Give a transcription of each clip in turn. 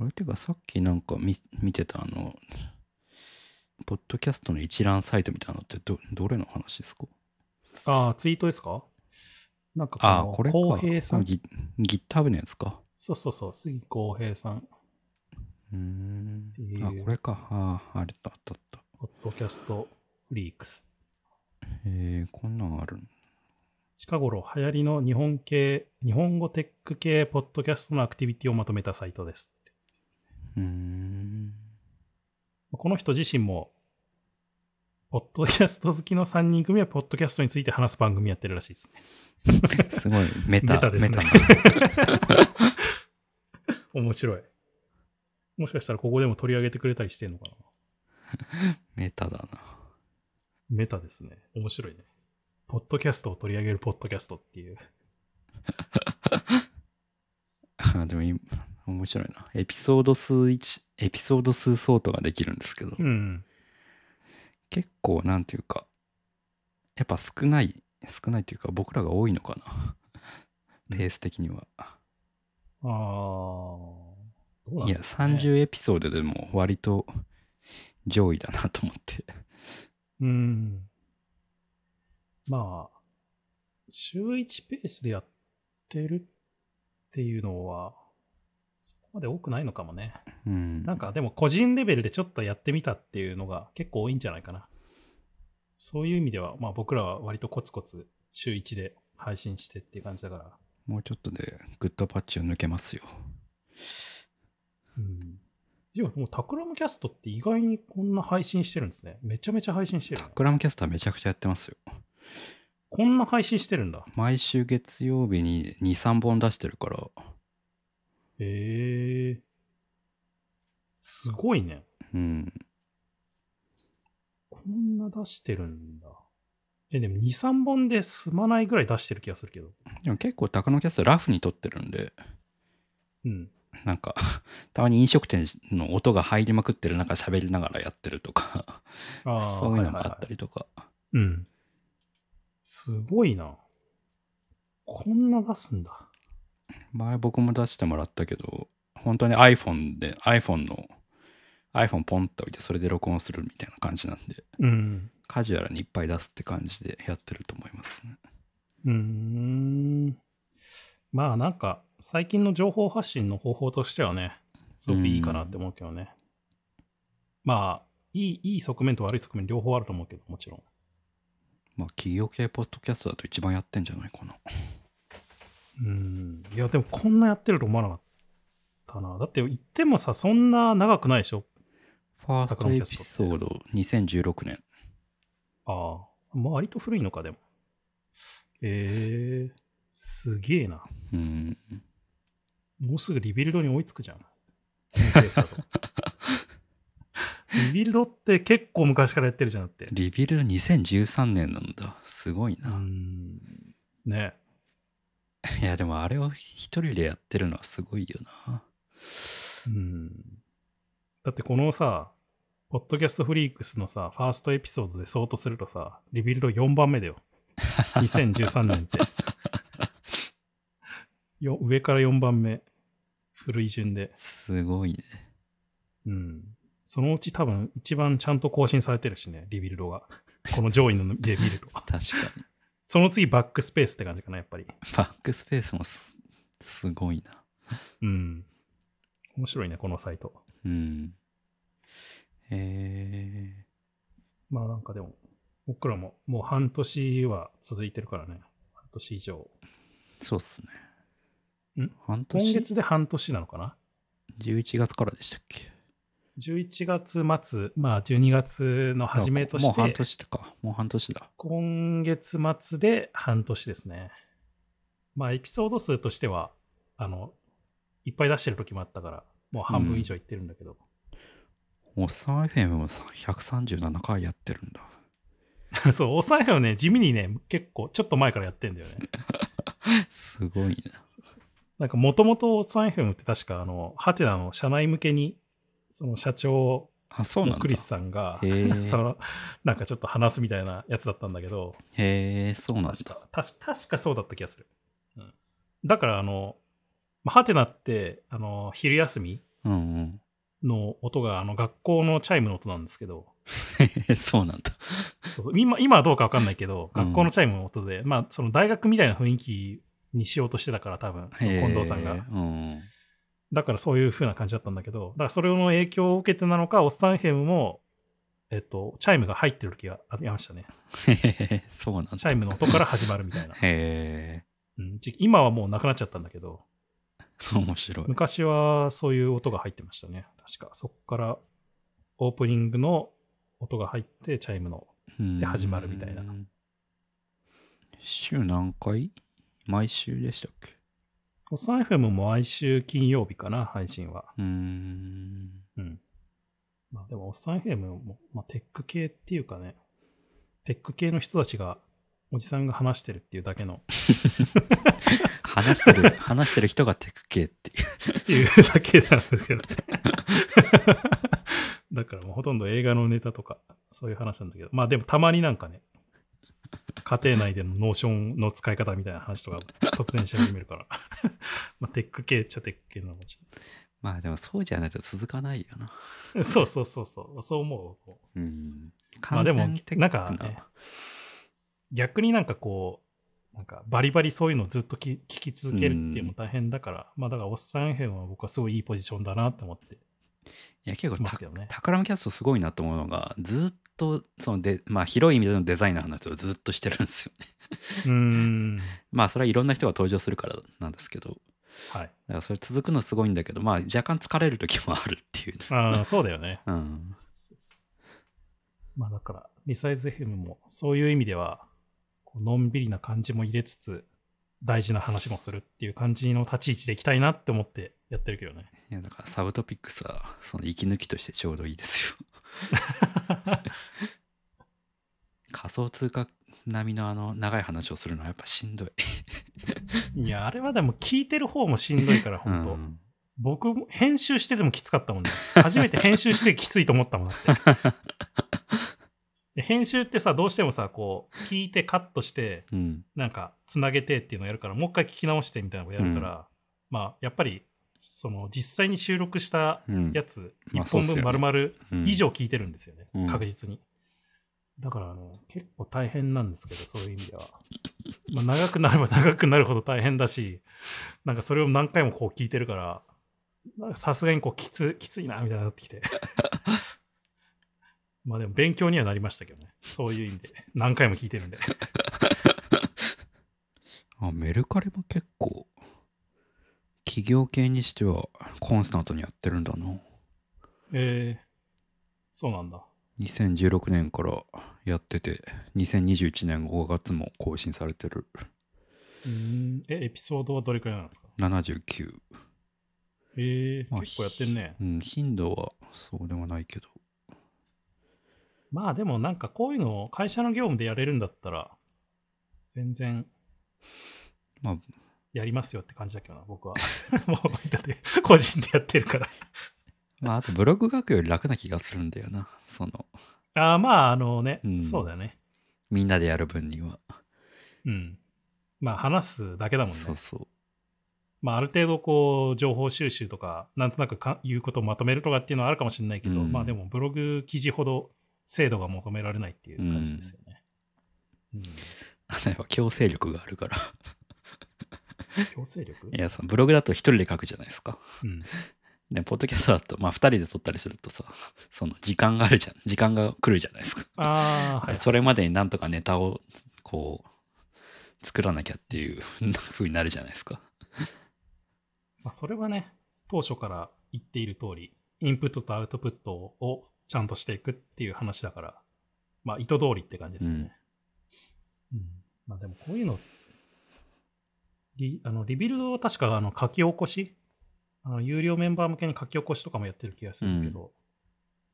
あれてかさっきなんか見てたあの、ポッドキャストの一覧サイトみたいなのってど、どれの話ですかああ、ツイートですかなんかああ、これか。平さん。i ギターブのやつか。そうそうそう、杉浩平さん。うん。あ、これか。ああ、あれだ、ったった。ポッドキャストリークス。えー、こんなんある近頃流行りの日本系、日本語テック系ポッドキャストのアクティビティをまとめたサイトです。うんこの人自身も、ポッドキャスト好きの3人組は、ポッドキャストについて話す番組やってるらしいですね。すごい、メタ。メタですね。面白い。もしかしたらここでも取り上げてくれたりしてんのかな。メタだな。メタですね。面白いね。ポッドキャストを取り上げるポッドキャストっていう。でも今、面白いな。エピソード数1、エピソード数相当ができるんですけど、うん、結構なんていうか、やっぱ少ない、少ないというか僕らが多いのかな。ペース的には。うん、ああ、ね。いや、30エピソードでも割と上位だなと思って。うん。まあ、週1ペースでやってるっていうのは、まで多くないのかもね。うん、なんかでも個人レベルでちょっとやってみたっていうのが結構多いんじゃないかな。そういう意味では、まあ、僕らは割とコツコツ週1で配信してっていう感じだから。もうちょっとでグッドパッチを抜けますよ。うん。でも、もうタクラムキャストって意外にこんな配信してるんですね。めちゃめちゃ配信してる、ね、タクラムキャストはめちゃくちゃやってますよ。こんな配信してるんだ。毎週月曜日に2、3本出してるから。ええすごいね。うん。こんな出してるんだ。え、でも2、3本で済まないぐらい出してる気がするけど。でも結構、高野キャストラフに撮ってるんで、うん。なんか、たまに飲食店の音が入りまくってる中喋りながらやってるとか、あ そういうのもあったりとか。うん。すごいな。こんな出すんだ。前僕も出してもらったけど、本当に iPhone で、iPhone の、iPhone ポンって置いて、それで録音するみたいな感じなんで、うん、カジュアルにいっぱい出すって感じでやってると思いますね。うん。まあなんか、最近の情報発信の方法としてはね、すごくいいかなって思うけどね。まあ、いい、いい側面と悪い側面両方あると思うけど、もちろん。まあ、企業系ポッドキャストだと一番やってんじゃないかな。うんいやでもこんなやってると思わなかったなだって言ってもさそんな長くないでしょファーストエピソード2016年ああまあ割と古いのかでもええー、すげえなうんもうすぐリビルドに追いつくじゃん リビルドって結構昔からやってるじゃなくてリビルド2013年なんだすごいなうんねえいや、でもあれを一人でやってるのはすごいよな。うん。だってこのさ、ポッドキャストフリークスのさ、ファーストエピソードでうとするとさ、リビルド4番目だよ。2013 年って。よ上から4番目。古い順で。すごいね。うん。そのうち多分一番ちゃんと更新されてるしね、リビルドが。この上位ので見ると。確かに。その次バックスペースって感じかな、やっぱり。バックスペースもすごいな。うん。面白いね、このサイト。うん。えー。まあなんかでも、僕らももう半年は続いてるからね。半年以上。そうっすね。ん半年今月で半年なのかな ?11 月からでしたっけ11月末、まあ、12月の初めとして、もう半年とか、もう半年だ。今月末で半年ですね。まあ、エピソード数としては、あの、いっぱい出してる時もあったから、もう半分以上いってるんだけど。オッおっさん FM も137回やってるんだ。そう、おっさん FM ね、地味にね、結構、ちょっと前からやってんだよね。すごいな。なんか、もともとおっさん FM って確か、あの、ハテナの社内向けに、その社長あそうなクリスさんが そのなんかちょっと話すみたいなやつだったんだけどへえそうなんだ確か確かそうだった気がする、うん、だからあのハテナってあの昼休みの音が、あの学校のチャイムの音なんですけど そうなんだそうそう今今はどうか分かんないけど学校のチャイムの音で、うん、まあその大学みたいな雰囲気にしようとしてたから多分その近藤さんが、うん、だからそういう風な感じだったんだけど、だからそれの影響を受けてなのか、オッサンヘムも、えっと、チャイムが入ってる時がありましたね。そうなんだ。チャイムの音から始まるみたいな。へうん、今はもうなくなっちゃったんだけど、面白い。昔はそういう音が入ってましたね。確か。そこからオープニングの音が入って、チャイムので始まるみたいな。週何回毎週でしたっけおさん FM も毎週金曜日かな、配信は。うん。うん。まあでも、おっさん FM も、まあ、テック系っていうかね、テック系の人たちが、おじさんが話してるっていうだけの。話してる、話してる人がテック系っていう。っていうだけなんですけど、ね、だからもうほとんど映画のネタとか、そういう話なんだけど、まあでもたまになんかね、家庭内でのノーションの使い方みたいな話とか突然し始めるから まあテック系っちゃテック系なのもちろんまあでもそうじゃないと続かないよな そうそうそうそうそう思ううんまあでもなんか、ね、逆になんかこうなんかバリバリそういうのずっとき聞き続けるっていうのも大変だから、まあだからおっさん編は僕はすごいいいポジションだなって思っていや結構、ね、タクラムキャストすごいなと思うのがずっとそので、まあ、広い意味でのデザインの話をずっとしてるんですよねうん まあそれはいろんな人が登場するからなんですけど、はい、だからそれ続くのすごいんだけど、まあ、若干疲れる時もあるっていう、ね、ああそうだよね、うん、まあだからミサイズ FM もそういう意味ではのんびりな感じも入れつつ大事な話もするっていう感じの立ち位置でいきたいなって思ってやってるけどね。いやだからサブトピックスはその息抜きとしてちょうどいいですよ 仮想通貨並みのあの長い話をするのはやっぱしんどいいやあれはでも聞いてる方もしんどいから本当、うん、僕も編集してでもきつかったもんね初めて編集してきついと思ったもんだって 編集ってさどうしてもさこう聞いてカットして、うん、なんかつなげてっていうのをやるからもう一回聞き直してみたいなことやるから、うん、まあやっぱりその実際に収録したやつ、1本分丸々以上聞いてるんですよね、うん、確実に。だからの結構大変なんですけど、そういう意味では。まあ、長くなれば 長くなるほど大変だし、なんかそれを何回もこう聞いてるから、さすがにこうきつきついなみたいになってきてまあでも勉強にはなりましたけどね。そういう意味で。何回も聞いてるんで。あメルカリも結構、企業系にしてはコンスタントにやってるんだな。えー、そうなんだ。2016年からやってて、2021年5月も更新されてる。うんえ、エピソードはどれくらいなんですか ?79。えー、まあ、結構やってるね。うん、頻度はそうでもないけど。まあでもなんかこういうのを会社の業務でやれるんだったら、全然、まあ、やりますよって感じだけどな、僕は。もう、だって個人でやってるから まあ、あとブログ書くより楽な気がするんだよな、その。ああ、まあ、あのね、うん、そうだよね。みんなでやる分には。うん。まあ、話すだけだもんね。そうそう。まあ、ある程度こう情報収集とかなんとなくか言うことをまとめるとかっていうのはあるかもしれないけど、うん、まあでもブログ記事ほど精度が求められないっていう感じですよね。うん、やっぱ強制力があるから強制力いやそのブログだと一人で書くじゃないですか。うん、でポッドキャストだと、まあ、2人で撮ったりするとさその時間があるじゃん時間が来るじゃないですか。あはい、それまでになんとかネタをこう作らなきゃっていう ふうになるじゃないですか。まあそれはね当初から言っている通りインプットとアウトプットをちゃんとしていくっていう話だから、まあ、意図通りって感じですよね。うん、うん、まあ、でも、こういうの、リあのリビルドは確かあの書き起こしあの、有料メンバー向けに書き起こしとかもやってる気がするけど、うん、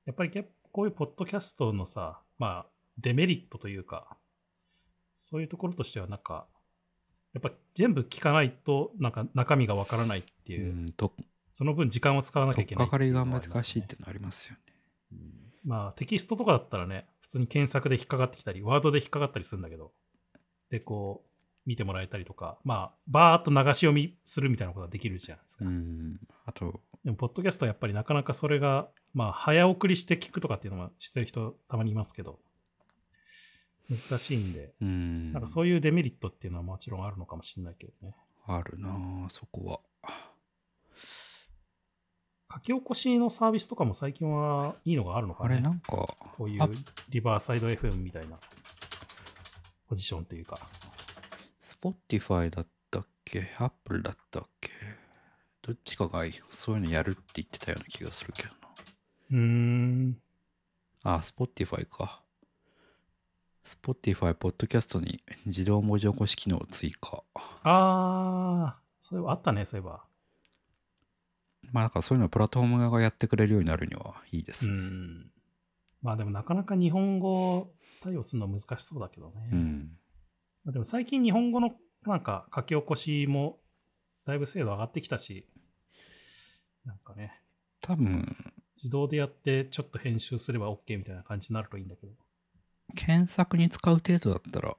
やっぱりこういうポッドキャストのさ、まあ、デメリットというか、そういうところとしては、なんか、やっぱ全部聞かないと、なんか中身がわからないっていう、うん、その分時間を使わなきゃいけないい、ね。かかりが難しいっていうのありますよね。まあテキストとかだったらね、普通に検索で引っかかってきたり、ワードで引っかかったりするんだけど、で、こう、見てもらえたりとか、まあ、バーっと流し読みするみたいなことができるじゃないですか。うんあと、でも、ポッドキャストはやっぱりなかなかそれが、まあ、早送りして聞くとかっていうのはしてる人、たまにいますけど、難しいんで、うんなんかそういうデメリットっていうのはもちろんあるのかもしれないけどね。あるなあそこは。き起こしのサービスとかも最近はいいのがあるのかね。あれなんか、こういうリバーサイド FM みたいなポジションというか。Spotify だったっけ ?Apple だったっけどっちかがそういうのやるって言ってたような気がするけどな。うーん。あ Spotify か。Spotify、ポッドキャストに自動文字起こし機能追加。ああ、そうあったね、そういえば。まあなんかそういうのプラットフォーム側がやってくれるようになるにはいいですね。うんまあでもなかなか日本語対応するの難しそうだけどね。うん、でも最近日本語のなんか書き起こしもだいぶ精度上がってきたし、なんかね。多分自動でやってちょっと編集すれば OK みたいな感じになるといいんだけど。検索に使う程度だったら、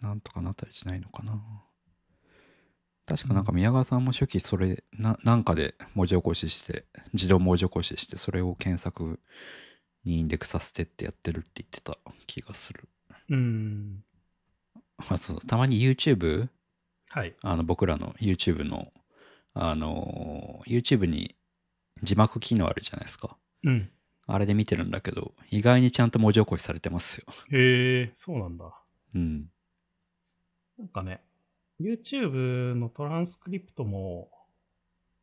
なんとかなったりしないのかな。確かなんか宮川さんも初期それななんかで文字起こしして自動文字起こししてそれを検索にインデックスさせてってやってるって言ってた気がするうんあそうたまに YouTube はいあの僕らの YouTube のあの YouTube に字幕機能あるじゃないですかうんあれで見てるんだけど意外にちゃんと文字起こしされてますよへえそうなんだうんなんかね YouTube のトランスクリプトも、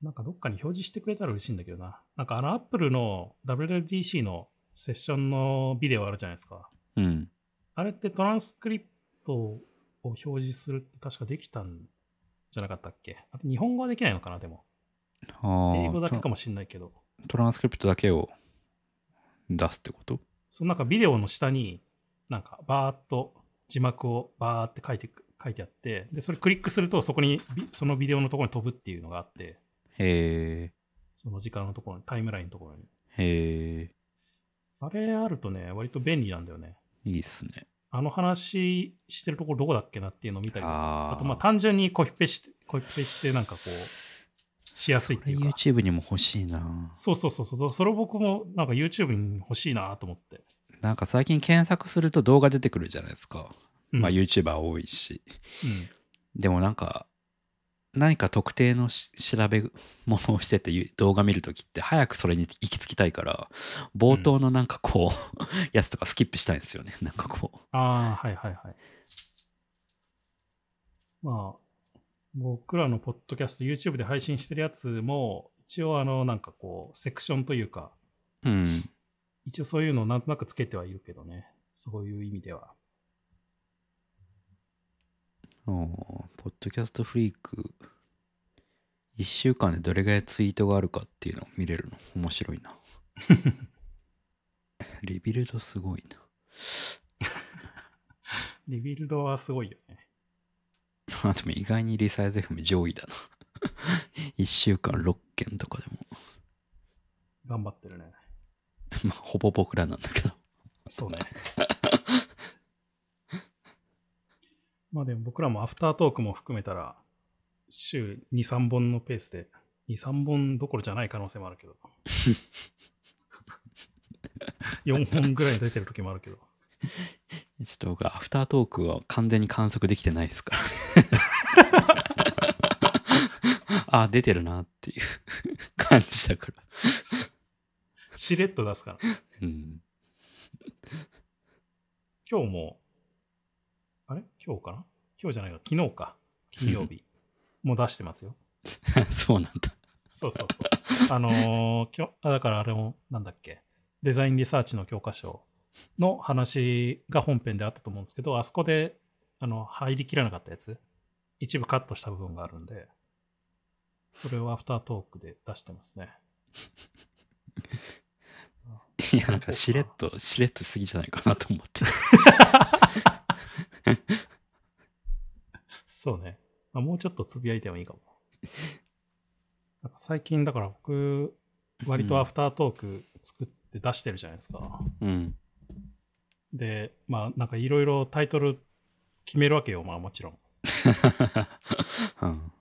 なんかどっかに表示してくれたら嬉しいんだけどな。なんかあの Apple の WWDC のセッションのビデオあるじゃないですか。うん。あれってトランスクリプトを表示するって確かできたんじゃなかったっけあれ日本語はできないのかな、でも。英語だけかもしんないけどト。ランスクリプトだけを出すってことそのなんかビデオの下になんかバーっと字幕をバーって書いていく書いてあってでそれクリックするとそこにそのビデオのところに飛ぶっていうのがあってへえその時間のところにタイムラインのところにへえあれあるとね割と便利なんだよねいいっすねあの話してるところどこだっけなっていうのを見たりああとまあ単純にコピペしてコピペしてなんかこうしやすいっていうか YouTube にも欲しいなそうそうそうそうそれ僕もなんか YouTube に欲しいなと思ってなんか最近検索すると動画出てくるじゃないですかまあ、YouTuber 多いし、でもなんか何か特定の調べ物をしてて動画見るときって早くそれに行き着きたいから冒頭のなんかこう、うん、やつとかスキップしたいんですよねなんかこうああはいはいはいまあ僕らのポッドキャスト YouTube で配信してるやつも一応あのなんかこうセクションというかうん一応そういうのをなんとなくつけてはいるけどねそういう意味ではポッドキャストフリーク、1週間でどれぐらいツイートがあるかっていうのを見れるの。面白いな。リビルドすごいな。リビルドはすごいよね。あ、でも意外にリサイズ FM 上位だな。1週間6件とかでも。頑張ってるね。まあ、ほぼ僕らなんだけど。そうね。まあでも僕らもアフタートークも含めたら、週2、3本のペースで、2、3本どころじゃない可能性もあるけど。4 本ぐらい出てる時もあるけど。ちょっと僕、アフタートークは完全に観測できてないですから。あ、出てるなっていう感じだから。しれっと出すから。うん。今日も今日かな今日じゃないか、昨日か。金曜日。もう出してますよ。そうなんだ。そうそうそう。あのー、きょだからあれも、なんだっけ、デザインリサーチの教科書の話が本編であったと思うんですけど、あそこであの入りきらなかったやつ、一部カットした部分があるんで、それをアフタートークで出してますね。いや、なんかしれっと、しれっとすぎじゃないかなと思って。そうね。あもうちょっとつぶやいてもいいかも。なんか最近だから僕、割とアフタートーク作って出してるじゃないですか。うん。で、まあなんかいろいろタイトル決めるわけよ、まあもちろん。うん、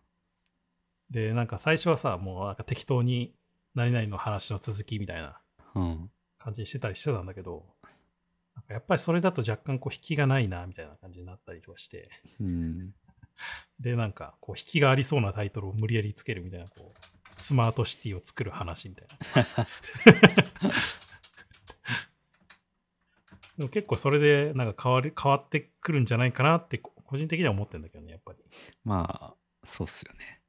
で、なんか最初はさ、もうなんか適当に何々の話の続きみたいな感じにしてたりしてたんだけど、やっぱりそれだと若干こう引きがないなみたいな感じになったりとかして、うん、で、なんか、こう、引きがありそうなタイトルを無理やりつけるみたいな、こう、スマートシティを作る話みたいな。でも結構それで、なんか変わり、変わってくるんじゃないかなって、個人的には思ってるんだけどね、やっぱり。まあ、そうっすよね。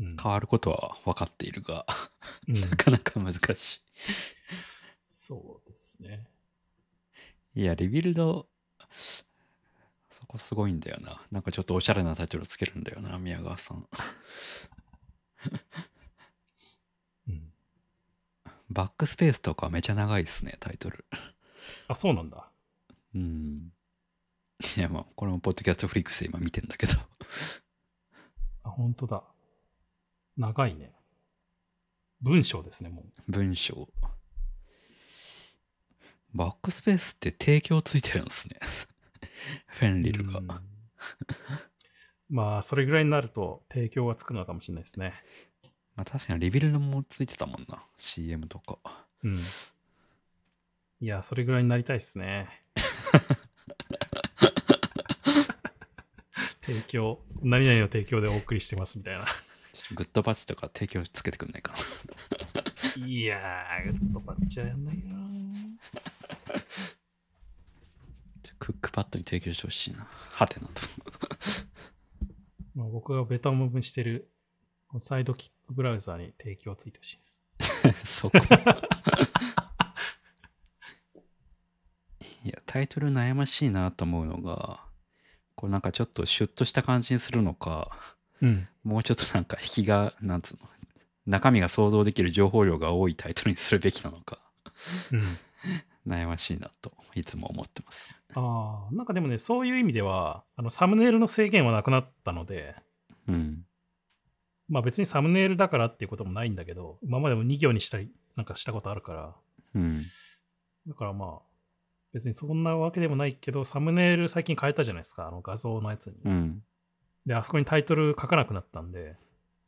うん、変わることは分かっているが、なかなか難しい。そうですね。いや、リビルド、そこすごいんだよな。なんかちょっとおしゃれなタイトルつけるんだよな、宮川さん。うん、バックスペースとかめちゃ長いっすね、タイトル。あ、そうなんだ。うん。いや、まあ、これもポッドキャストフリックスで今見てんだけどあ、本当だ。長いね。文章ですね、もう。文章。バックスペースって提供ついてるんですね フェンリルが。まあ、それぐらいになると提供がつくのかもしれないですね。まあ、確かにリビルもついてたもんな、CM とか。うん。いや、それぐらいになりたいっすね。提供、何々の提供でお送りしてますみたいな。グッドバッチとか提供つけてくんないかな。いやー、グッドバッチはやんないよクックパッドに提供してほしいな。はてなと。まあ僕がベタムしてるサイドキックブラウザーに提供ついてほしい。そこ。いや、タイトル悩ましいなと思うのが、こうなんかちょっとシュッとした感じにするのか、うん、もうちょっとなんか引きが、なんつうの、中身が想像できる情報量が多いタイトルにするべきなのか。うん悩ましいなといつも思ってます。ああ、なんかでもね、そういう意味では、あのサムネイルの制限はなくなったので、うん。まあ別にサムネイルだからっていうこともないんだけど、今までも2行にしたり、なんかしたことあるから、うん。だからまあ、別にそんなわけでもないけど、サムネイル最近変えたじゃないですか、あの画像のやつに。うん。で、あそこにタイトル書かなくなったんで、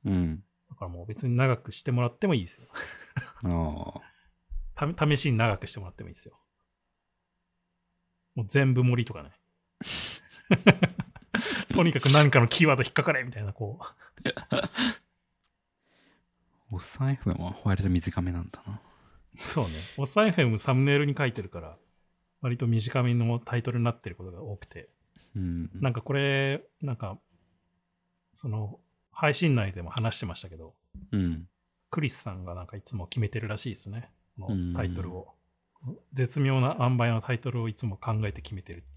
うん。だからもう別に長くしてもらってもいいですよ。ああ。試しに長くしてもらってもいいですよ。もう全部森とかね。とにかく何かのキーワード引っかかれみたいな、こう。おっさん FM は割と短めなんだな。そうね。おっさん FM サムネイルに書いてるから、割と短めのタイトルになってることが多くて。うん、なんかこれ、なんか、その、配信内でも話してましたけど、うん、クリスさんがなんかいつも決めてるらしいですね。のタイトルを、ん、絶妙な塩梅のタイトルをいつも考えて決めてる